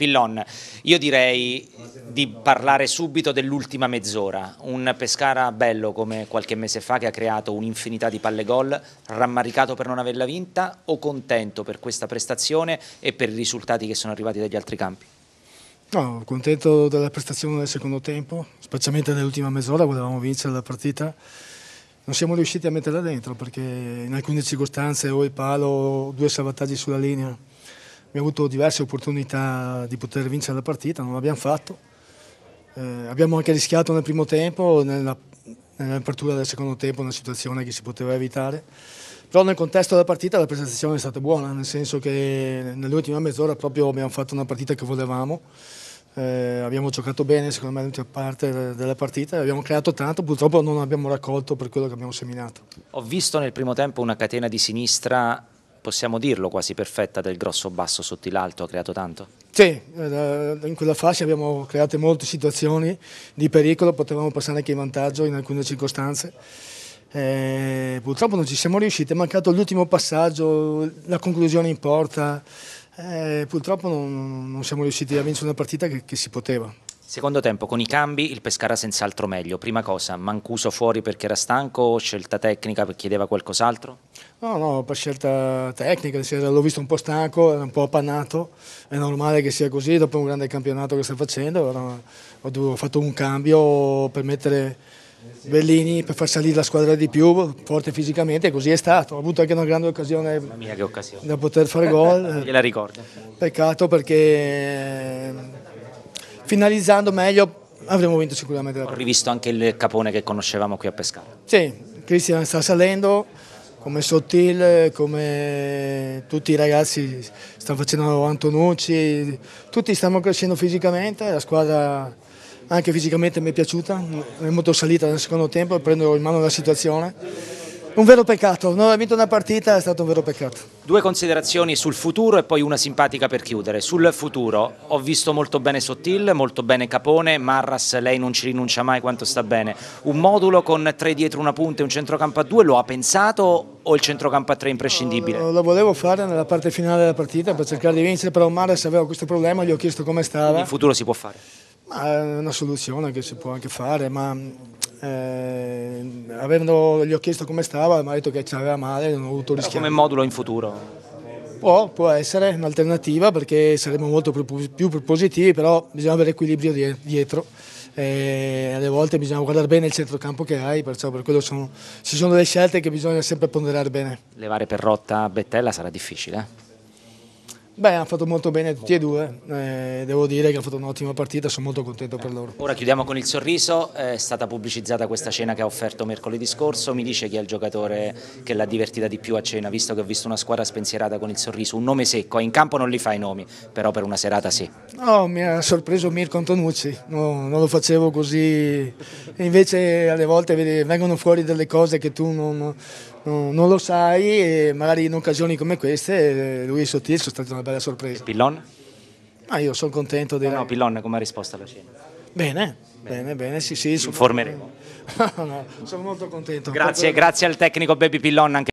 Pillon, io direi di parlare subito dell'ultima mezz'ora, un Pescara bello come qualche mese fa che ha creato un'infinità di palle gol, rammaricato per non averla vinta o contento per questa prestazione e per i risultati che sono arrivati dagli altri campi? No, contento della prestazione del secondo tempo, specialmente nell'ultima mezz'ora volevamo vincere la partita. Non siamo riusciti a metterla dentro perché in alcune circostanze o il palo o due salvataggi sulla linea abbiamo avuto diverse opportunità di poter vincere la partita, non l'abbiamo fatto. Eh, abbiamo anche rischiato nel primo tempo, nella, nell'apertura del secondo tempo, una situazione che si poteva evitare. Però nel contesto della partita la prestazione è stata buona, nel senso che nell'ultima mezz'ora proprio abbiamo fatto una partita che volevamo. Eh, abbiamo giocato bene, secondo me, l'ultima parte della partita, abbiamo creato tanto, purtroppo non abbiamo raccolto per quello che abbiamo seminato. Ho visto nel primo tempo una catena di sinistra possiamo dirlo, quasi perfetta del grosso basso sotto l'alto, ha creato tanto? Sì, eh, in quella fascia abbiamo creato molte situazioni di pericolo, potevamo passare anche in vantaggio in alcune circostanze. Eh, purtroppo non ci siamo riusciti, è mancato l'ultimo passaggio, la conclusione in porta, eh, purtroppo non, non, siamo riusciti a vincere una partita che, che si poteva. Secondo tempo, con i cambi il Pescara senz'altro meglio. Prima cosa, Mancuso fuori perché era stanco, o scelta tecnica perché chiedeva qualcos'altro? No, no, per scelta tecnica, l'ho visto un po' stanco, era un po' appannato, è normale che sia così dopo un grande campionato che sta facendo, allora ho fatto un cambio per mettere Bellini per far salire la squadra di più, forte fisicamente, così è stato. ho avuto anche una grande occasione, occasione. da poter fare gol. Gliela ricordo. Peccato perché finalizzando meglio avremmo vinto sicuramente la partita. Ho rivisto anche il capone che conoscevamo qui a Pescara. Sì, Cristian sta salendo come Sottil, come tutti i ragazzi stanno facendo Antonucci, tutti stanno crescendo fisicamente, la squadra anche fisicamente mi è piaciuta, è molto salita nel secondo tempo, prendo in mano la situazione un vero peccato, non aver vinto una partita è stato un vero peccato. Due considerazioni sul futuro e poi una simpatica per chiudere. Sul futuro ho visto molto bene Sottil, molto bene Capone, Marras lei non ci rinuncia mai quanto sta bene. Un modulo con tre dietro una punta e un centrocampo a due lo ha pensato o il centrocampo a tre è imprescindibile? Lo, lo volevo fare nella parte finale della partita per cercare di vincere, però Marras aveva questo problema, gli ho chiesto come stava. In futuro si può fare? Ma è una soluzione che si può anche fare, ma eh, avendo, gli ho chiesto come stava, mi ha detto che ci aveva male, non ho voluto rischiare. Come modulo in futuro? Può, può essere un'alternativa perché saremmo molto più propositivi, però bisogna avere equilibrio dietro. E alle volte bisogna guardare bene il centrocampo che hai, perciò per quello sono, ci sono delle scelte che bisogna sempre ponderare bene. Levare per rotta Bettella sarà difficile. Eh? Beh, hanno fatto molto bene tutti e due, eh, devo dire che hanno fatto un'ottima partita, sono molto contento per loro. Ora chiudiamo con il sorriso, è stata pubblicizzata questa cena che ha offerto mercoledì scorso, mi dice chi è il giocatore che l'ha divertita di più a cena, visto che ho visto una squadra spensierata con il sorriso, un nome secco, in campo non li fa i nomi, però per una serata sì. No, mi ha sorpreso Mirko Antonucci, no, non lo facevo così, invece alle volte vengono fuori delle cose che tu non, non lo sai e magari in occasioni come queste eh, lui e Sottil sono stati una bella sorpresa. Pillon? Ma io sono contento di... Ah, no, no, Pillon come ha risposto alla scena? Bene, bene, bene, bene sì, sì. Informeremo. no, sono molto contento. Grazie, Proprio... grazie al tecnico Baby Pillon anche